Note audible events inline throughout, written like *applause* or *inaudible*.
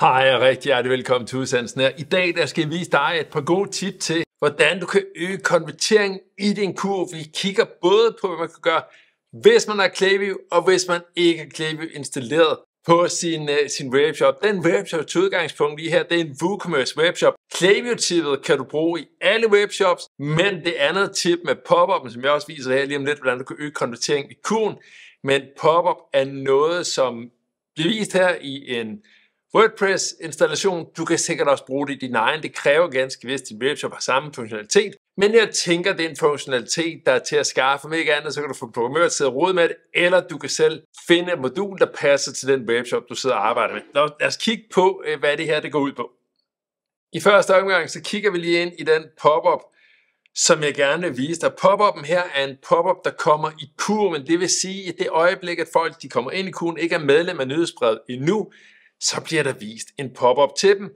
Hej og rigtig hjertelig velkommen til udsendelsen her. I dag der skal jeg vise dig et par gode tips til, hvordan du kan øge konvertering i din kurv. Vi kigger både på, hvad man kan gøre, hvis man har Klaviyo, og hvis man ikke har Klaviyo installeret på sin, uh, sin webshop. Den webshop til udgangspunkt lige her, det er en WooCommerce webshop. Klaviyo-tippet kan du bruge i alle webshops, men det andet tip med pop-up, som jeg også viser her lige om lidt, hvordan du kan øge konvertering i kurven, men pop-up er noget, som bliver vist her i en WordPress-installation, du kan sikkert også bruge det i din egen. Det kræver ganske vist, at din webshop har samme funktionalitet. Men jeg tænker, det er en funktionalitet, der er til at skaffe. Om ikke andet, så kan du få en programmør til at rode med det, eller du kan selv finde et modul, der passer til den webshop, du sidder og arbejder med. Lad os kigge på, øh, hvad det her det går ud på. I første omgang, så kigger vi lige ind i den pop-up, som jeg gerne vil vise dig. Pop-up'en her er en pop-up, der kommer i kurven. Det vil sige, at det øjeblik, at folk de kommer ind i kurven, ikke er medlem af nyhedsbrevet endnu, så bliver der vist en pop-up til dem.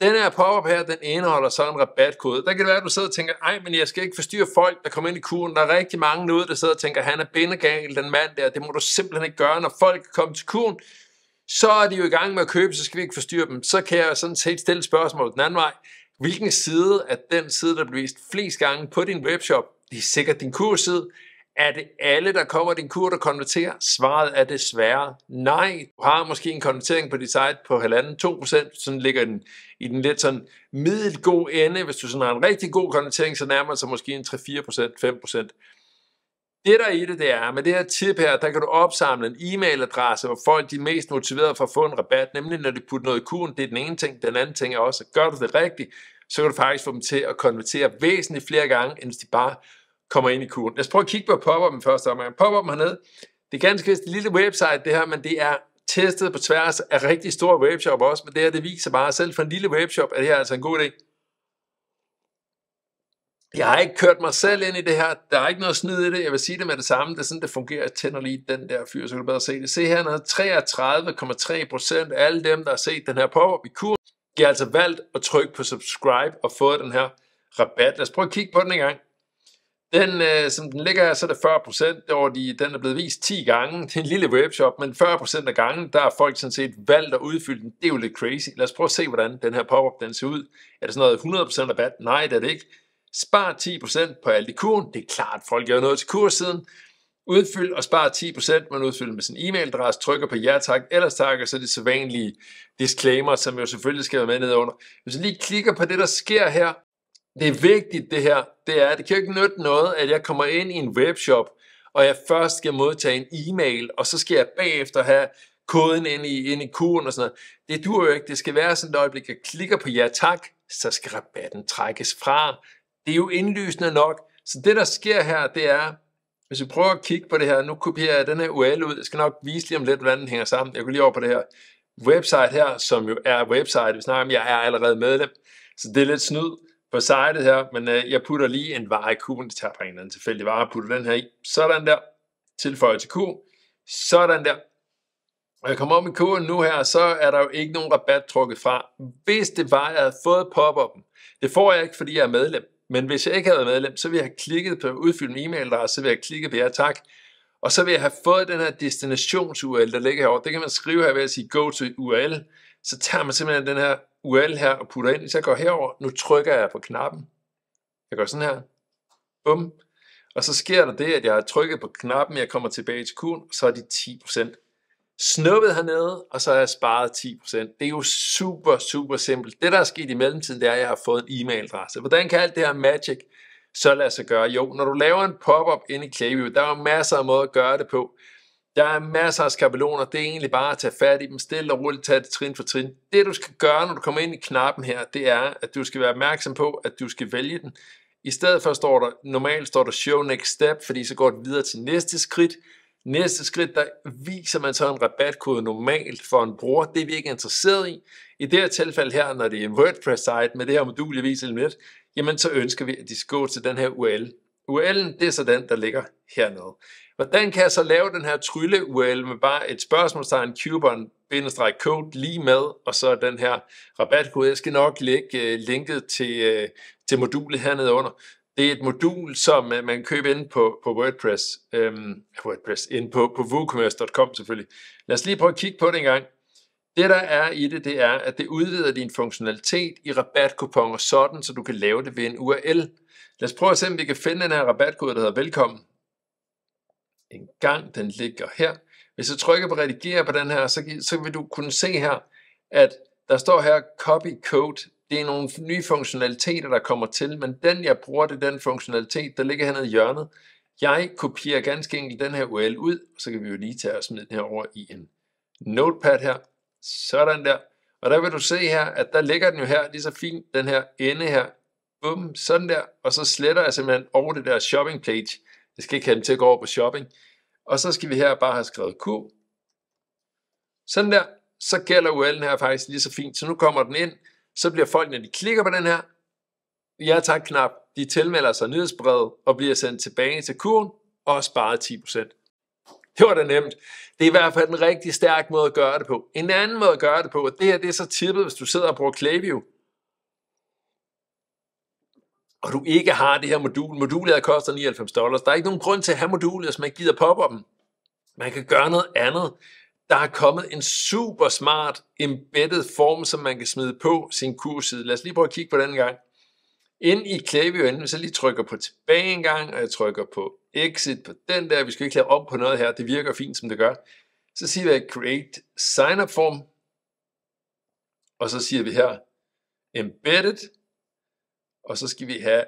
Den her pop-up her, den indeholder sådan en rabatkode. Der kan det være, at du sidder og tænker, ej, men jeg skal ikke forstyrre folk, der kommer ind i kuren. Der er rigtig mange nu, der sidder og tænker, han er bindegal, den mand der. Det må du simpelthen ikke gøre, når folk kommer til kuren. Så er de jo i gang med at købe, så skal vi ikke forstyrre dem. Så kan jeg sådan set stille spørgsmålet den anden vej. Hvilken side er den side, der bliver vist flest gange på din webshop? Det er sikkert din kursside. Er det alle, der kommer din kur, der konverterer? Svaret er desværre nej. Du har måske en konvertering på dit site på 1,5-2%, sådan ligger den i den lidt sådan middelgod ende. Hvis du sådan har en rigtig god konvertering, så nærmer sig måske en 3-4%, 5%. Det der er i det, det er, med det her tip her, der kan du opsamle en e-mailadresse, hvor folk de er mest motiverede for at få en rabat, nemlig når de putter noget i kuren, det er den ene ting, den anden ting er også, at gør du det rigtigt, så kan du faktisk få dem til at konvertere væsentligt flere gange, end hvis de bare kommer ind i kurven. Lad os prøve at kigge på pop-up'en først man Pop-up'en hernede, det er ganske vist et lille website det her, men det er testet på tværs af rigtig store webshop også, men det her det viser bare, selv for en lille webshop, at det her er altså en god idé. Jeg har ikke kørt mig selv ind i det her. Der er ikke noget snyd i det. Jeg vil sige det med det samme. Det er sådan, det fungerer. Jeg tænder lige den der fyr, så kan du bedre se det. Se her noget. 33,3 procent af alle dem, der har set den her pop-up i kur, de har altså valgt at trykke på subscribe og fået den her rabat. Lad os prøve at kigge på den en gang. Den, øh, som den ligger, så er det 40 procent, de, den er blevet vist 10 gange. Det er en lille webshop, men 40 procent af gangen, der har folk sådan set valgt at udfylde den. Det er jo lidt crazy. Lad os prøve at se, hvordan den her pop-up den ser ud. Er det sådan noget 100 procent rabat? Nej, det er det ikke. Spar 10 procent på alt i kurven. Det er klart, folk gør noget til kurssiden. Udfyld og spar 10%, man udfylder med sin e-mailadresse, trykker på ja tak, ellers tak, og så så sædvanlige disclaimer, som jo selvfølgelig skal være med nedenunder. Hvis du lige klikker på det, der sker her, det er vigtigt det her, det er, det kan ikke nytte noget, at jeg kommer ind i en webshop, og jeg først skal modtage en e-mail, og så skal jeg bagefter have koden ind i, ind i kuren og sådan noget. Det duer jo ikke. Det skal være sådan et øjeblik, at jeg klikker på ja tak, så skal rabatten trækkes fra. Det er jo indlysende nok. Så det, der sker her, det er, hvis vi prøver at kigge på det her, nu kopierer jeg den her URL ud. Jeg skal nok vise lige om lidt, hvordan den hænger sammen. Jeg går lige over på det her website her, som jo er website, vi snakker om. Jeg er allerede medlem, så det er lidt snyd på sitet her, men øh, jeg putter lige en vare i kuben, det tager bare en eller anden tilfældig vare, putter den her i, sådan der, tilføjer til kuben, sådan der. Og jeg kommer om i koden nu her, så er der jo ikke nogen rabat trukket fra. Hvis det var, jeg havde fået pop-up'en, det får jeg ikke, fordi jeg er medlem. Men hvis jeg ikke havde været medlem, så ville jeg have klikket på udfyld min e mail og så ville jeg klikke på ja tak. Og så vil jeg have fået den her destinations-URL, der ligger herovre. Det kan man skrive her ved at sige go to URL så tager man simpelthen den her URL her og putter ind. Hvis jeg går herover, nu trykker jeg på knappen. Jeg gør sådan her. Bum. Og så sker der det, at jeg har trykket på knappen, jeg kommer tilbage til kunden, så er de 10% snuppet hernede, og så har jeg sparet 10%. Det er jo super, super simpelt. Det, der er sket i mellemtiden, det er, at jeg har fået en e-mailadresse. Hvordan kan alt det her magic så lade sig gøre? Jo, når du laver en pop-up inde i Klaviyo, der er masser af måder at gøre det på. Der er masser af skabeloner. Det er egentlig bare at tage fat i dem, stille og roligt tage det trin for trin. Det du skal gøre, når du kommer ind i knappen her, det er, at du skal være opmærksom på, at du skal vælge den. I stedet for står der, normalt står der show next step, fordi så går det videre til næste skridt. Næste skridt, der viser man så en rabatkode normalt for en bruger. Det er vi ikke interesseret i. I det her tilfælde her, når det er en WordPress-site med det her modul, jeg viser lidt, jamen så ønsker vi, at de skal gå til den her URL. URL'en, det er så den, der ligger hernede. Hvordan kan jeg så lave den her trylle-URL med bare et spørgsmålstegn, coupon, bindestreg code lige med, og så den her rabatkode. Jeg skal nok lægge øh, linket til, øh, til modulet hernede under. Det er et modul, som øh, man køber ind på, på WordPress, øhm, WordPress ind på, på woocommerce.com selvfølgelig. Lad os lige prøve at kigge på det en gang. Det der er i det, det er, at det udvider din funktionalitet i rabatkuponer sådan, så du kan lave det ved en URL. Lad os prøve at se, om vi kan finde den her rabatkode, der hedder velkommen en gang, den ligger her. Hvis jeg trykker på redigere på den her, så, så vil du kunne se her, at der står her copy code. Det er nogle nye funktionaliteter, der kommer til, men den jeg bruger, det er den funktionalitet, der ligger hernede i hjørnet. Jeg kopierer ganske enkelt den her URL ud, så kan vi jo lige tage og smide den her over i en notepad her. Sådan der. Og der vil du se her, at der ligger den jo her, lige så fint, den her ende her. Bum, sådan der. Og så sletter jeg simpelthen over det der shopping page. Det skal ikke have dem til at gå over på shopping. Og så skal vi her bare have skrevet Q. Sådan der. Så gælder URL'en her faktisk lige så fint. Så nu kommer den ind. Så bliver folk, når de klikker på den her, ja tak knap, de tilmelder sig nyhedsbrevet og bliver sendt tilbage til kurven og sparet 10%. Det var da nemt. Det er i hvert fald en rigtig stærk måde at gøre det på. En anden måde at gøre det på, og det her det er så tippet, hvis du sidder og bruger Klaviyo, og du ikke har det her modul, modulet koster 99 dollars, der er ikke nogen grund til at have modulet, hvis man ikke gider poppe dem. Man kan gøre noget andet. Der er kommet en super smart embedded form, som man kan smide på sin kursside. Lad os lige prøve at kigge på den en gang. Ind i Klaviyo, hvis jeg lige trykker på tilbage en gang, og jeg trykker på exit på den der, vi skal ikke lave om på noget her, det virker fint, som det gør. Så siger vi create sign up form, og så siger vi her embedded, og så skal vi have,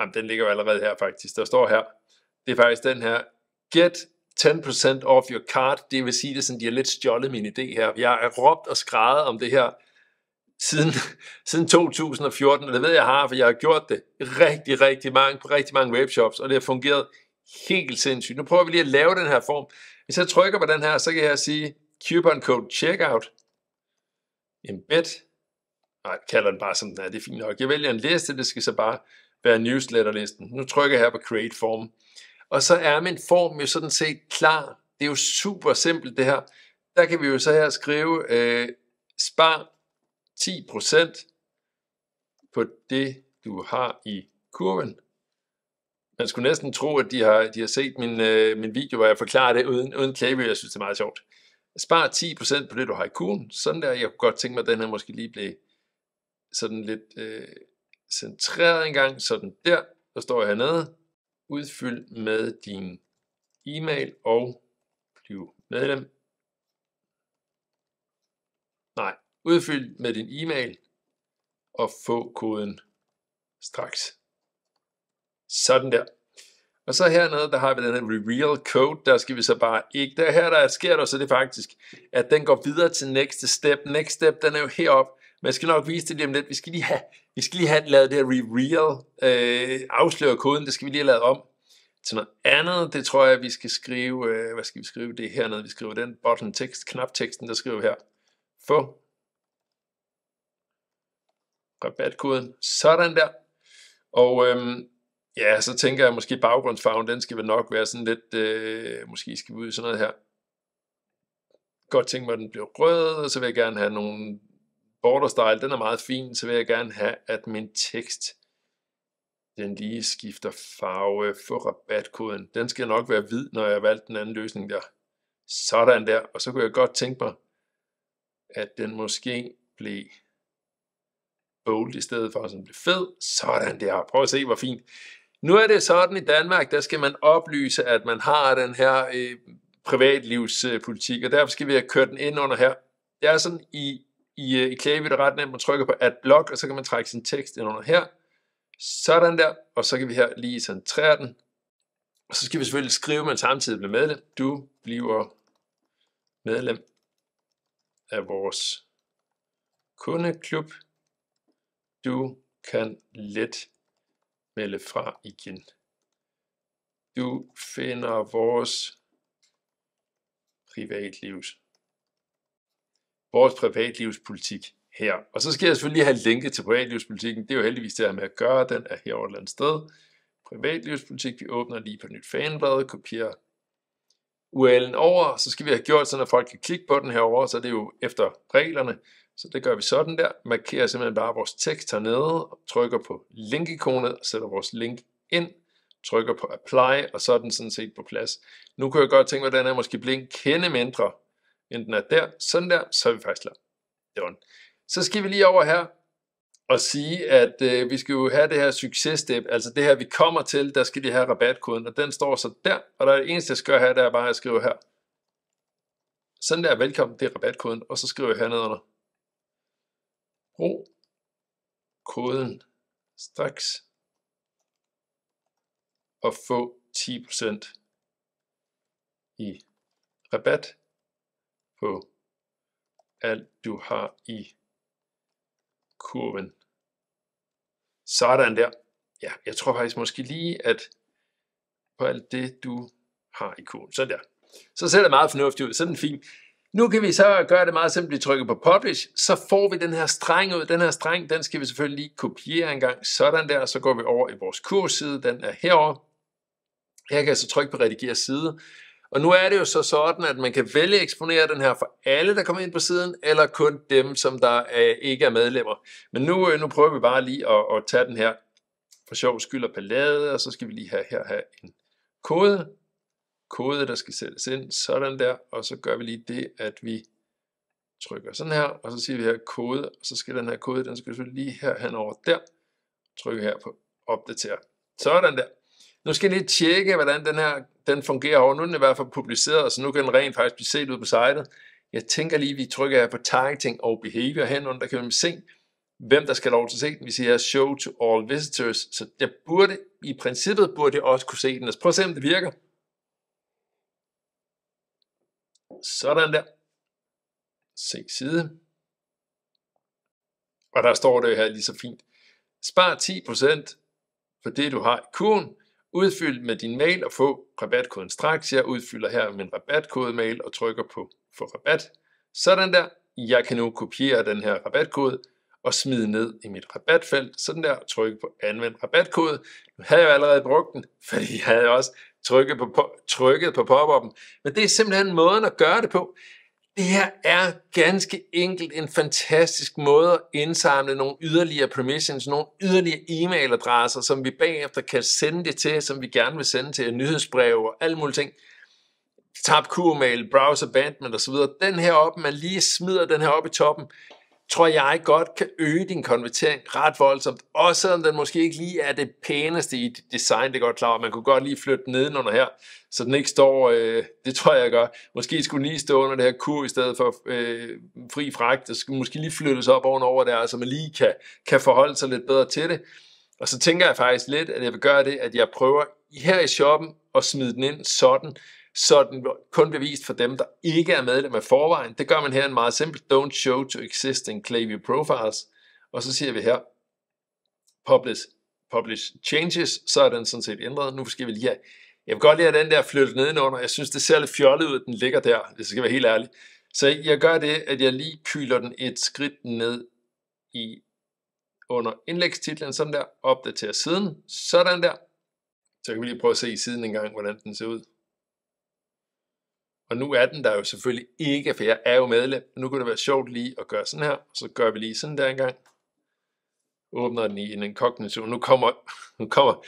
jamen den ligger jo allerede her faktisk, der står her, det er faktisk den her, get 10% off your card, det vil sige det sådan, de har lidt stjålet min idé her. Jeg har råbt og skræddet om det her siden, *laughs* siden 2014, og det ved jeg har, for jeg har gjort det rigtig, rigtig mange, på rigtig mange webshops, og det har fungeret helt sindssygt. Nu prøver vi lige at lave den her form. Hvis jeg trykker på den her, så kan jeg sige coupon code checkout, embed, Nej, kalder den bare som den er, det er fint nok. Jeg vælger en liste, det skal så bare være newsletterlisten. Nu trykker jeg her på Create Form. Og så er min form jo sådan set klar. Det er jo super simpelt det her. Der kan vi jo så her skrive, øh, spar 10% på det, du har i kurven. Man skulle næsten tro, at de har, de har set min, øh, min video, hvor jeg forklarer det uden, uden klæbe. Jeg synes, det er meget sjovt. Spar 10% på det, du har i kurven. Sådan der, jeg kunne godt tænke mig, at den her måske lige blev sådan lidt øh, centreret en gang, sådan der, der står jeg hernede, udfyld med din e-mail og bliv medlem. Nej, udfyld med din e-mail og få koden straks. Sådan der. Og så hernede, der har vi den her reveal code, der skal vi så bare ikke, der her der sker der så det faktisk, at den går videre til næste step. Next step, den er jo heroppe, man skal nok vise det lige om lidt. Vi skal lige have, vi skal lige have lavet det her re-real, øh, afsløre koden, det skal vi lige have lavet om til noget andet. Det tror jeg, vi skal skrive, øh, hvad skal vi skrive det her nede? Vi skriver den bottom tekst, knapteksten, der skriver her. Få rabatkoden. Sådan der. Og øhm, ja, så tænker jeg måske baggrundsfarven, den skal vel nok være sådan lidt, øh, måske skal vi ud i sådan noget her. Godt tænke mig, at den bliver rød, og så vil jeg gerne have nogle border style, den er meget fin, så vil jeg gerne have, at min tekst, den lige skifter farve for rabatkoden. Den skal nok være hvid, når jeg har valgt den anden løsning der. Sådan der. Og så kunne jeg godt tænke mig, at den måske blev bold i stedet for, at den blev fed. Sådan der. Prøv at se, hvor fint. Nu er det sådan i Danmark, der skal man oplyse, at man har den her øh, privatlivspolitik, og derfor skal vi have kørt den ind under her. Det er sådan i i, øh, i Klavi er det ret nemt, man trykker på Add Block, og så kan man trække sin tekst ind under her. Sådan der, og så kan vi her lige centrere den. Og så skal vi selvfølgelig skrive, at man samtidig bliver medlem. Du bliver medlem af vores kundeklub. Du kan let melde fra igen. Du finder vores privatlivs vores privatlivspolitik her. Og så skal jeg selvfølgelig have linket til privatlivspolitikken. Det er jo heldigvis det her med at gøre. Den er her et andet sted. Privatlivspolitik. Vi åbner lige på nyt faneblad, kopierer URL'en over. Så skal vi have gjort sådan, at folk kan klikke på den herover, så det er jo efter reglerne. Så det gør vi sådan der. Markerer simpelthen bare vores tekst hernede, trykker på linkikonet, sætter vores link ind, trykker på apply, og så er den sådan set på plads. Nu kunne jeg godt tænke mig, at den er måske blevet en kende mindre, Enten er der, sådan der, så er vi faktisk klar. Done. Så skal vi lige over her og sige, at øh, vi skal jo have det her successtep, altså det her vi kommer til, der skal de have rabatkoden, og den står så der, og der er det eneste jeg skal gøre her, der er bare at skrive her. Sådan der, velkommen, det er rabatkoden, og så skriver jeg hernede under. Brug koden straks og få 10% i rabat på alt, du har i kurven. Sådan der. Ja, jeg tror faktisk måske lige, at på alt det, du har i kurven. Sådan der. Så ser det meget fornuftigt ud. Sådan fint. Nu kan vi så gøre det meget simpelt. Vi trykker på Publish, så får vi den her streng ud. Den her streng, den skal vi selvfølgelig lige kopiere en gang. Sådan der, så går vi over i vores kursside. Den er herover. Her kan jeg så trykke på Redigere side. Og nu er det jo så sådan, at man kan vælge at eksponere den her for alle, der kommer ind på siden, eller kun dem, som der er, ikke er medlemmer. Men nu, øh, nu prøver vi bare lige at, at tage den her for sjov skyld og palade, og så skal vi lige have, her have en kode. Kode, der skal sættes ind, sådan der, og så gør vi lige det, at vi trykker sådan her, og så siger vi her kode, og så skal den her kode, den skal vi lige her hen over der, trykke her på opdater. Sådan der nu skal jeg lige tjekke, hvordan den her den fungerer over. Nu er den i hvert fald publiceret, så nu kan den rent faktisk blive set ud på sitet. Jeg tænker lige, at vi trykker her på targeting og behavior henunder, der kan vi se, hvem der skal lov til at se den. Vi siger show to all visitors, så jeg burde, i princippet burde jeg også kunne se den. Lad os prøve at se, om det virker. Sådan der. Se side. Og der står det her lige så fint. Spar 10% for det, du har i kurven. Udfyld med din mail og få rabatkoden straks. Jeg udfylder her min mail og trykker på få rabat. Sådan der. Jeg kan nu kopiere den her rabatkode og smide ned i mit rabatfelt. Sådan der. Trykke på anvend rabatkode. Nu havde jeg allerede brugt den, *laughs* fordi jeg havde også trykket på, på, trykket på pop-up'en. Men det er simpelthen måden at gøre det på. Det her er ganske enkelt en fantastisk måde at indsamle nogle yderligere permissions, nogle yderligere e-mailadresser, som vi bagefter kan sende det til, som vi gerne vil sende til nyhedsbreve og alle mulige ting. Tab Q-mail, browser abandonment osv. Den her op, man lige smider den her op i toppen, tror jeg godt kan øge din konvertering ret voldsomt, også selvom den måske ikke lige er det pæneste i dit design, det er godt klar, man kunne godt lige flytte den nedenunder her, så den ikke står, øh, det tror jeg gør, måske skulle lige stå under det her kur i stedet for øh, fri fragt, det skulle måske lige flyttes op ovenover der, så man lige kan, kan forholde sig lidt bedre til det, og så tænker jeg faktisk lidt, at jeg vil gøre det, at jeg prøver her i shoppen at smide den ind sådan, så den kun bliver vist for dem, der ikke er medlem af forvejen. Det gør man her en meget simpel, don't show to existing Klaviyo profiles, og så siger vi her, publish, publish changes, så er den sådan set ændret. Nu skal vi lige have, jeg vil godt lide, at den der flyttet nedenunder. Jeg synes, det ser lidt fjollet ud, at den ligger der, hvis jeg skal være helt ærlig. Så jeg gør det, at jeg lige kyler den et skridt ned i under indlægstitlen, sådan der, opdaterer siden, sådan der. Så kan vi lige prøve at se i siden en gang, hvordan den ser ud. Og nu er den der jo selvfølgelig ikke, for jeg er jo medlem. Nu kunne det være sjovt lige at gøre sådan her, så gør vi lige sådan der engang. Åbner den i en inkognito. Nu kommer, nu kommer,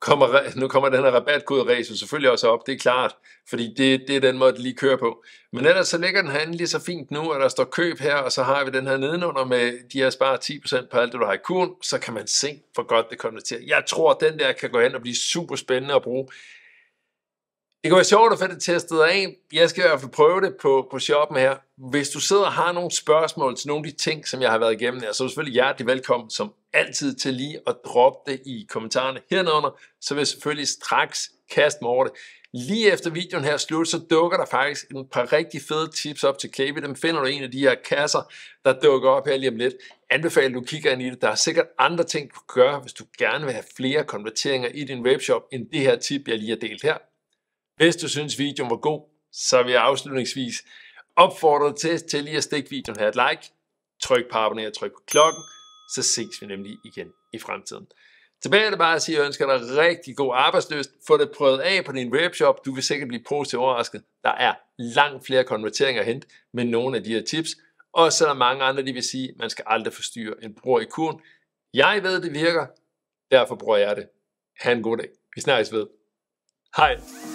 kommer, nu kommer den her rabatkoderæs selvfølgelig også op, det er klart, fordi det, det er den måde, det lige kører på. Men ellers så ligger den herinde lige så fint nu, og der står køb her, og så har vi den her nedenunder med, de her sparer 10% på alt det, du har i kurven, så kan man se, hvor godt det konverterer. Jeg tror, den der kan gå hen og blive super spændende at bruge det kunne være sjovt at få det testet af. Jeg skal i hvert fald prøve det på, på shoppen her. Hvis du sidder og har nogle spørgsmål til nogle af de ting, som jeg har været igennem her, så er du selvfølgelig hjertelig velkommen som altid til lige at droppe det i kommentarerne hernedunder, så vil jeg selvfølgelig straks kaste mig over det. Lige efter videoen her slut, så dukker der faktisk en par rigtig fede tips op til Klavi. Dem finder du i en af de her kasser, der dukker op her lige om lidt. Anbefaler du kigger ind i det. Der er sikkert andre ting, du kan gøre, hvis du gerne vil have flere konverteringer i din webshop, end det her tip, jeg lige har delt her. Hvis du synes, videoen var god, så vil jeg afslutningsvis opfordre dig til, til lige at stikke videoen her et like, tryk på abonner og tryk på klokken, så ses vi nemlig igen i fremtiden. Tilbage er det bare at sige, at jeg ønsker dig rigtig god arbejdsløst. Få det prøvet af på din webshop. Du vil sikkert blive positivt overrasket. Der er langt flere konverteringer hent med nogle af de her tips. Og så er der mange andre, de vil sige, at man skal aldrig forstyrre en bror i kurven. Jeg ved, det virker. Derfor bruger jeg det. Ha' en god dag. Vi snakkes ved. Hej.